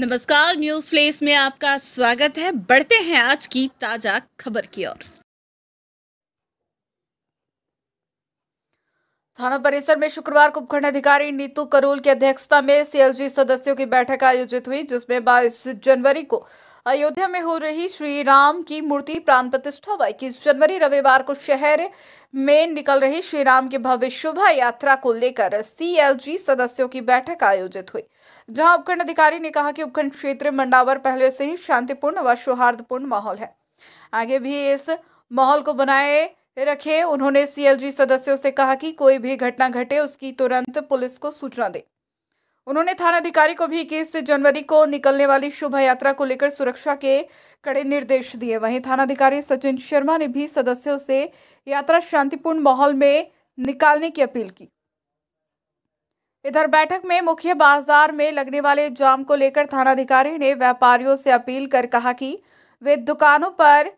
नमस्कार news place में आपका स्वागत है बढ़ते हैं आज की ताजा खबर की ओर थाना परिसर में शुक्रवार को उपखंड अधिकारी नीतू करोल की अध्यक्षता में सीएलजी सदस्यों की बैठक आयोजित हुई जिसमें 22 जनवरी को अयोध्या में हो रही श्री राम की मूर्ति प्राण प्रतिष्ठा व इक्कीस जनवरी रविवार को शहर में निकल रही श्री राम की भव्य शोभा यात्रा को लेकर सीएलजी सदस्यों की बैठक आयोजित हुई जहां उपखंड अधिकारी ने कहा कि उपखंड क्षेत्र मंडावर पहले से ही शांतिपूर्ण व सौहार्दपूर्ण माहौल है आगे भी इस माहौल को बनाए रखे उन्होंने सीएलजी सदस्यों से कहा कि कोई भी घटना घटे उसकी तुरंत पुलिस को सूचना दे उन्होंने थाना अधिकारी को भी इक्कीस जनवरी को निकलने वाली शोभा यात्रा को लेकर सुरक्षा के कड़े निर्देश दिए वहीं अधिकारी सचिन शर्मा ने भी सदस्यों से यात्रा शांतिपूर्ण माहौल में निकालने की अपील की इधर बैठक में मुख्य बाजार में लगने वाले जाम को लेकर थानाधिकारी ने व्यापारियों से अपील कर कहा कि वे दुकानों पर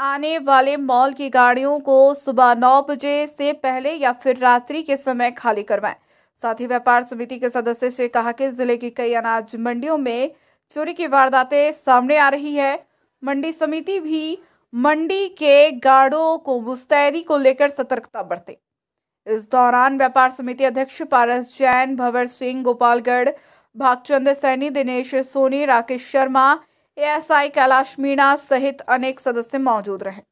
आने वाले मॉल की गाड़ियों को सुबह नौ बजे से पहले या फिर रात्रि के समय खाली करवाएं साथ ही व्यापार समिति के सदस्य से कहा कि जिले की कई अनाज मंडियों में चोरी की वारदातें सामने आ रही है मंडी समिति भी मंडी के गार्डों को मुस्तैदी को लेकर सतर्कता बरते इस दौरान व्यापार समिति अध्यक्ष पारस जैन भवर सिंह गोपालगढ़ भागचंद सैनी दिनेश सोनी राकेश शर्मा एएसआई कैलाश मीणा सहित अनेक सदस्य मौजूद रहे